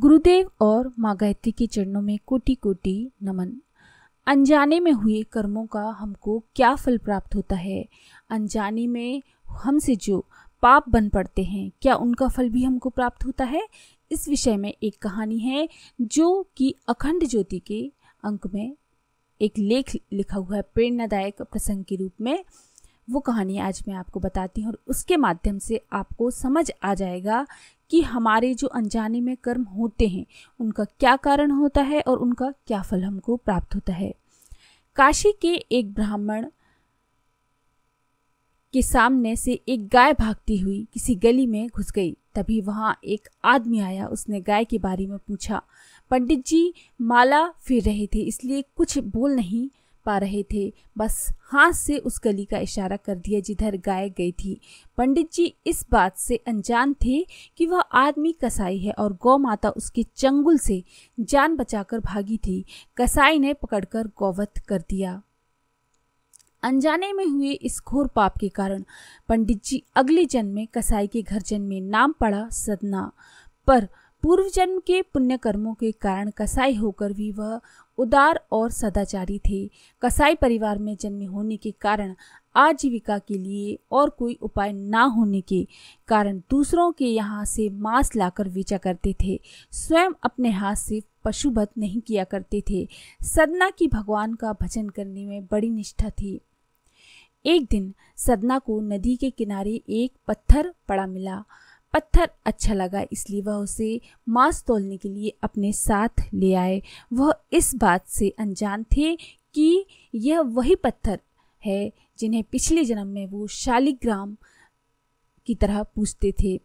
गुरुदेव और माँ गायत्री के चरणों में कोटि कोटि नमन अनजाने में हुए कर्मों का हमको क्या फल प्राप्त होता है अनजाने में हमसे जो पाप बन पड़ते हैं क्या उनका फल भी हमको प्राप्त होता है इस विषय में एक कहानी है जो कि अखंड ज्योति के अंक में एक लेख लिखा हुआ है प्रेरणादायक प्रसंग के रूप में वो कहानी आज मैं आपको बताती हूँ और उसके माध्यम से आपको समझ आ जाएगा कि हमारे जो अनजाने में कर्म होते हैं उनका क्या कारण होता है और उनका क्या फल हमको प्राप्त होता है काशी के एक ब्राह्मण के सामने से एक गाय भागती हुई किसी गली में घुस गई तभी वहाँ एक आदमी आया उसने गाय के बारे में पूछा पंडित जी माला फिर रहे थे इसलिए कुछ बोल नहीं पा रहे थे बस हाथ से उस गली का इशारा कर दिया जिधर गाय गई थी पंडित जी इस बात से अनजान थे कि वह आदमी कसाई है और गौ माता उसके चंगुल से जान बचाकर भागी थी कसाई ने पकड़कर गौवत कर दिया अनजाने में हुए इस घोर पाप के कारण पंडित जी अगले जन्म में कसाई के घर जन्म में नाम पड़ा सदना पर पूर्व जन्म के पुण्य कर्मों के कारण कसाई होकर भी वह उदार और सदाचारी थे कसाई परिवार में जन्म होने के कारण आजीविका के लिए और कोई उपाय ना होने के कारण दूसरों के यहाँ से मांस लाकर बेचा करते थे स्वयं अपने हाथ से पशुभत नहीं किया करते थे सदना की भगवान का भजन करने में बड़ी निष्ठा थी एक दिन सदना को नदी के किनारे एक पत्थर पड़ा मिला पत्थर अच्छा लगा इसलिए वह उसे मांस तोलने के लिए अपने साथ ले आए वह इस बात से अनजान थे कि यह वही पत्थर है जिन्हें पिछले जन्म में वो शालिग्राम की तरह पूछते थे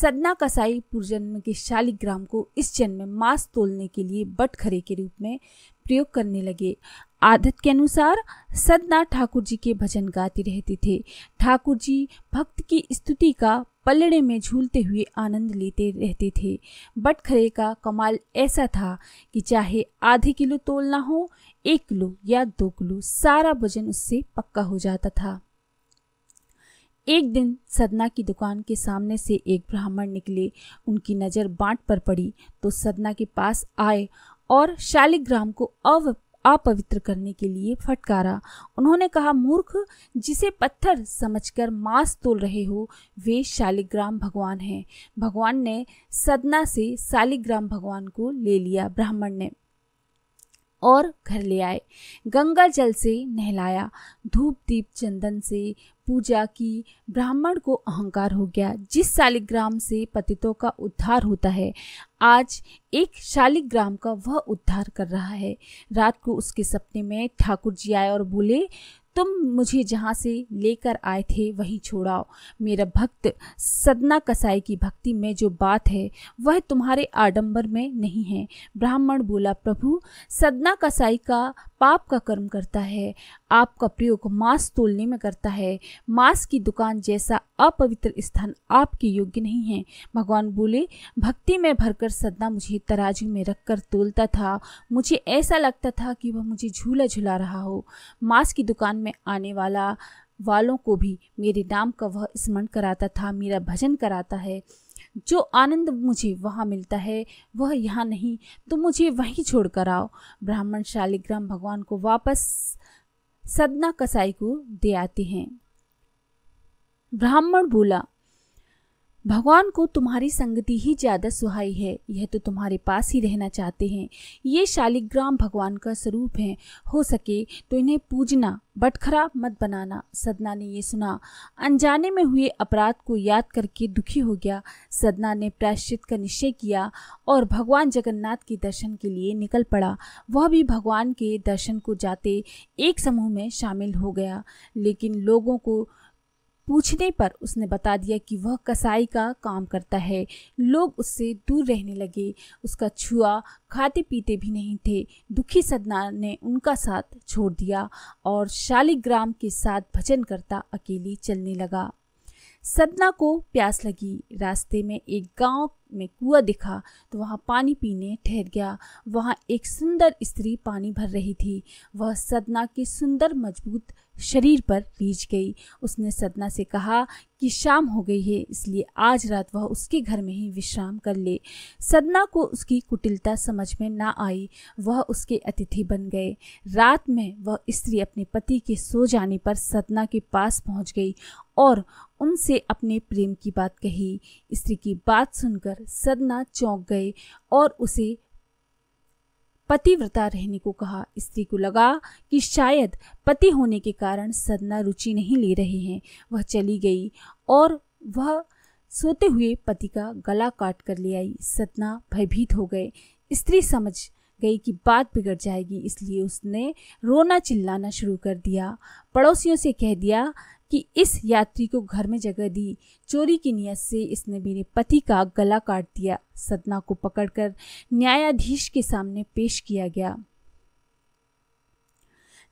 सदना कसाई पूर्वजन्म के शालिग्राम को इस जन्म में मांस तोलने के लिए बटखरे के रूप में प्रयोग करने लगे आदत के अनुसार सदना ठाकुर जी के भजन गाते रहते थे ठाकुर जी भक्त की स्तुति का पलड़े में झूलते हुए आनंद लेते रहते थे बटखरे का कमाल ऐसा था कि चाहे आधे किलो तोलना हो एक किलो या दो किलो सारा वजन उससे पक्का हो जाता था एक दिन सदना की दुकान के सामने से एक ब्राह्मण निकले उनकी नज़र बांट पर पड़ी तो सदना के पास आए और शालिग्राम को अव अपवित्र करने के लिए फटकारा उन्होंने कहा मूर्ख जिसे पत्थर समझकर मांस तोल रहे हो वे शालिग्राम भगवान हैं भगवान ने सदना से शालिग्राम भगवान को ले लिया ब्राह्मण ने और घर ले आए गंगा जल से नहलाया धूप दीप चंदन से पूजा की ब्राह्मण को अहंकार हो गया जिस शालिग्राम से पतितों का उद्धार होता है आज एक शालिग्राम का वह उद्धार कर रहा है रात को उसके सपने में ठाकुर जी आए और बोले तुम मुझे जहाँ से लेकर आए थे वहीं छोड़ाओ मेरा भक्त सदना कसाई की भक्ति में जो बात है वह तुम्हारे आडंबर में नहीं है ब्राह्मण बोला प्रभु सदना कसाई का पाप का कर्म करता है आपका प्रयोग मांस तोलने में करता है मांस की दुकान जैसा अपवित्र स्थान आपके योग्य नहीं है भगवान बोले भक्ति में भरकर सदना मुझे तराजू में रखकर तोलता था मुझे ऐसा लगता था कि वह मुझे झूला झुला रहा हो मांस की दुकान में आने वाला वालों को भी मेरे नाम का वह स्मरण कराता था मेरा भजन कराता है जो आनंद मुझे वहाँ मिलता है वह यहाँ नहीं तो मुझे वहीं छोड़कर आओ ब्राह्मण शालिग्राम भगवान को वापस सदना कसाई को दे आते हैं ब्राह्मण बोला भगवान को तुम्हारी संगति ही ज़्यादा सुहाई है यह तो तुम्हारे पास ही रहना चाहते हैं ये शालिग्राम भगवान का स्वरूप है हो सके तो इन्हें पूजना बटखरा मत बनाना सदना ने ये सुना अनजाने में हुए अपराध को याद करके दुखी हो गया सदना ने प्रायश्चित का निश्चय किया और भगवान जगन्नाथ के दर्शन के लिए निकल पड़ा वह भी भगवान के दर्शन को जाते एक समूह में शामिल हो गया लेकिन लोगों को पूछने पर उसने बता दिया कि वह कसाई का काम करता है लोग उससे दूर रहने लगे उसका छुआ खाते पीते भी नहीं थे दुखी सदना ने उनका साथ छोड़ दिया और शालिग्राम के साथ भजन करता अकेले चलने लगा सदना को प्यास लगी रास्ते में एक गांव में कुआ दिखा तो वहाँ पानी पीने ठहर गया वहाँ एक सुंदर स्त्री पानी भर रही थी वह सदना के सुंदर मजबूत शरीर पर रीझ गई उसने सदना से कहा कि शाम हो गई है इसलिए आज रात वह उसके घर में ही विश्राम कर ले सदना को उसकी कुटिलता समझ में ना आई वह उसके अतिथि बन गए रात में वह स्त्री अपने पति के सो जाने पर सदना के पास पहुंच गई और उनसे अपने प्रेम की बात कही स्त्री की बात सुनकर सदना चौंक गए और उसे पतिव्रता रहने को कहा स्त्री को लगा कि शायद पति होने के कारण सदना रुचि नहीं ले रहे हैं वह चली गई और वह सोते हुए पति का गला काट कर ले आई सदना भयभीत हो गए स्त्री समझ गई कि बात बिगड़ जाएगी इसलिए उसने रोना चिल्लाना शुरू कर दिया पड़ोसियों से कह दिया कि इस यात्री को घर में जगह दी चोरी की नियत से इसने मेरे पति का गला काट दिया सदना को पकड़कर न्यायाधीश के सामने पेश किया गया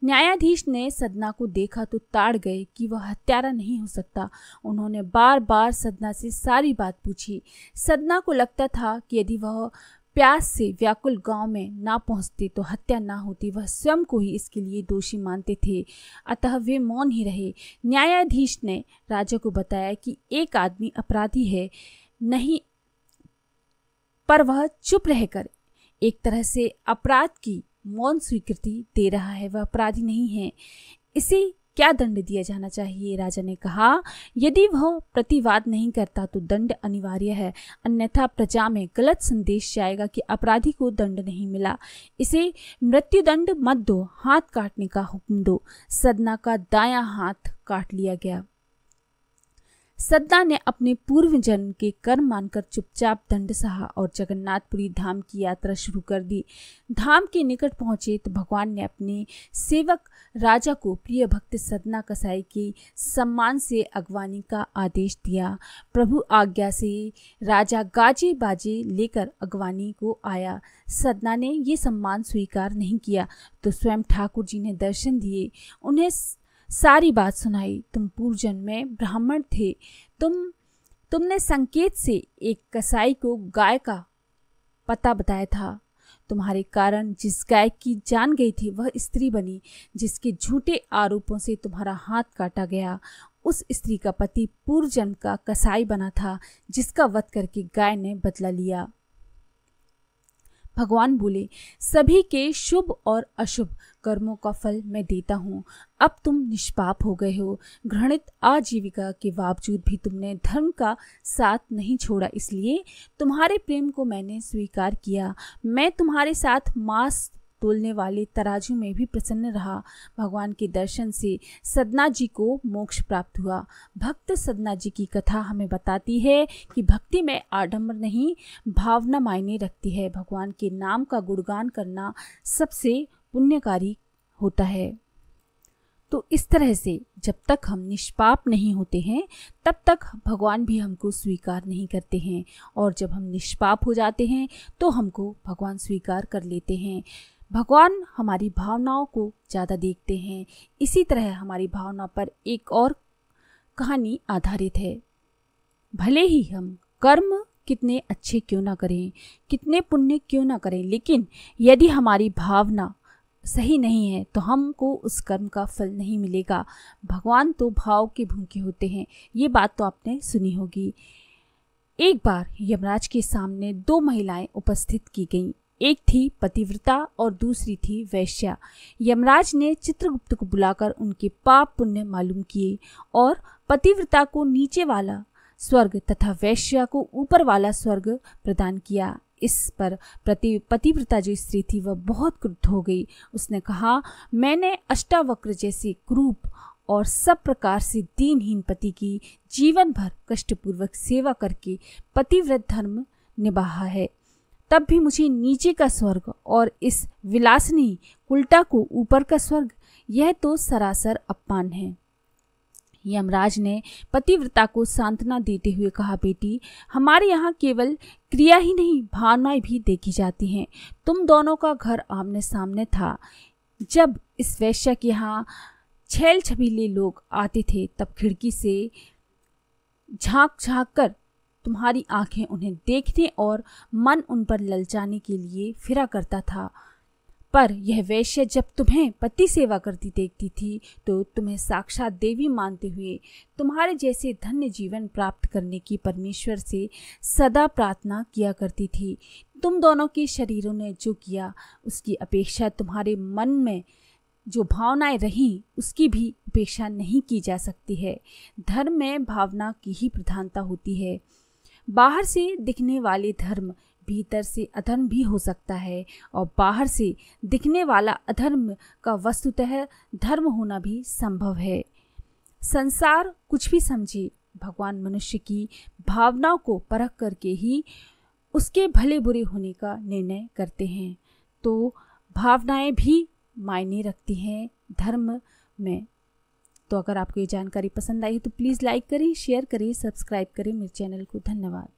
न्यायाधीश ने सदना को देखा तो ताड़ गए कि वह हत्यारा नहीं हो सकता उन्होंने बार बार सदना से सारी बात पूछी सदना को लगता था कि यदि वह प्यास से व्याकुल गांव में ना पहुंचते तो हत्या ना होती वह स्वयं को ही इसके लिए दोषी मानते थे अतः वे मौन ही रहे न्यायाधीश ने राजा को बताया कि एक आदमी अपराधी है नहीं पर वह चुप रहकर एक तरह से अपराध की मौन स्वीकृति दे रहा है वह अपराधी नहीं है इसी क्या दंड दिया जाना चाहिए राजा ने कहा यदि वह प्रतिवाद नहीं करता तो दंड अनिवार्य है अन्यथा प्रजा में गलत संदेश जाएगा कि अपराधी को दंड नहीं मिला इसे मृत्युदंड मत दो हाथ काटने का हुक्म दो सदना का दायां हाथ काट लिया गया सद्दा ने अपने पूर्व जन्म के कर्म मानकर चुपचाप दंड सहा और जगन्नाथपुरी धाम की यात्रा शुरू कर दी धाम के निकट पहुंचे तो भगवान ने अपने सेवक राजा को प्रिय भक्त सदना कसाई के सम्मान से अगवानी का आदेश दिया प्रभु आज्ञा से राजा गाजे बाजे लेकर अगवानी को आया सदना ने ये सम्मान स्वीकार नहीं किया तो स्वयं ठाकुर जी ने दर्शन दिए उन्हें सारी बात सुनाई तुम पूर्वजन में ब्राह्मण थे तुम तुमने संकेत से एक कसाई को गाय का पता बताया था तुम्हारे कारण जिस गाय की जान गई थी वह स्त्री बनी जिसके झूठे आरोपों से तुम्हारा हाथ काटा गया उस स्त्री का पति पूर्वजन्म का कसाई बना था जिसका वध करके गाय ने बदला लिया भगवान बोले सभी के शुभ और अशुभ कर्मों का फल मैं देता हूँ अब तुम निष्पाप हो गए हो घृणित आजीविका के बावजूद भी तुमने धर्म का साथ नहीं छोड़ा इसलिए तुम्हारे प्रेम को मैंने स्वीकार किया मैं तुम्हारे साथ मांस तोलने वाले तराजू में भी प्रसन्न रहा भगवान के दर्शन से सदना जी को मोक्ष प्राप्त हुआ भक्त सदना जी की कथा हमें बताती है कि भक्ति में आडम्बर नहीं भावना मायने रखती है भगवान के नाम का गुणगान करना सबसे पुण्यकारी होता है तो इस तरह से जब तक हम निष्पाप नहीं होते हैं तब तक भगवान भी हमको स्वीकार नहीं करते हैं और जब हम निष्पाप हो जाते हैं तो हमको भगवान स्वीकार कर लेते हैं भगवान हमारी भावनाओं को ज़्यादा देखते हैं इसी तरह हमारी भावना पर एक और कहानी आधारित है भले ही हम कर्म कितने अच्छे क्यों ना करें कितने पुण्य क्यों ना करें लेकिन यदि हमारी भावना सही नहीं है तो हमको उस कर्म का फल नहीं मिलेगा भगवान तो भाव के भूखे होते हैं ये बात तो आपने सुनी होगी एक बार यमराज के सामने दो महिलाएं उपस्थित की गईं एक थी पतिव्रता और दूसरी थी वैश्या यमराज ने चित्रगुप्त को बुलाकर उनके पाप पुण्य मालूम किए और पतिव्रता को नीचे वाला स्वर्ग तथा वैश्या को ऊपर वाला स्वर्ग प्रदान किया इस पर प्रति पतिव्रता जो स्त्री थी वह बहुत क्रुद्ध हो गई उसने कहा मैंने अष्टावक्र जैसे क्रूप और सब प्रकार से दीनहीन पति की जीवन भर कष्टपूर्वक सेवा करके पतिव्रत धर्म निभाहा है तब भी मुझे नीचे का स्वर्ग और इस विलासनी उल्टा को ऊपर का स्वर्ग यह तो सरासर अपमान है यमराज ने पतिव्रता को सांत्वना देते हुए कहा बेटी हमारे यहाँ केवल क्रिया ही नहीं भावनाएं भी देखी जाती हैं तुम दोनों का घर आमने सामने था जब इस वैश्य के यहाँ छैल छबीले लोग आते थे तब खिड़की से झांक झांक कर तुम्हारी आंखें उन्हें देखने और मन उन पर ललचाने के लिए फिरा करता था पर यह वैश्य जब तुम्हें पति सेवा करती देखती थी तो तुम्हें साक्षात देवी मानते हुए तुम्हारे जैसे धन्य जीवन प्राप्त करने की परमेश्वर से सदा प्रार्थना किया करती थी तुम दोनों के शरीरों ने जो किया उसकी अपेक्षा तुम्हारे मन में जो भावनाएं रहीं उसकी भी उपेक्षा नहीं की जा सकती है धर्म में भावना की ही प्रधानता होती है बाहर से दिखने वाले धर्म भीतर से अधर्म भी हो सकता है और बाहर से दिखने वाला अधर्म का वस्तुतः धर्म होना भी संभव है संसार कुछ भी समझे भगवान मनुष्य की भावनाओं को परख करके ही उसके भले बुरे होने का निर्णय करते हैं तो भावनाएं भी मायने रखती हैं धर्म में तो अगर आपको ये जानकारी पसंद आई तो प्लीज़ लाइक करें शेयर करें सब्सक्राइब करें मेरे चैनल को धन्यवाद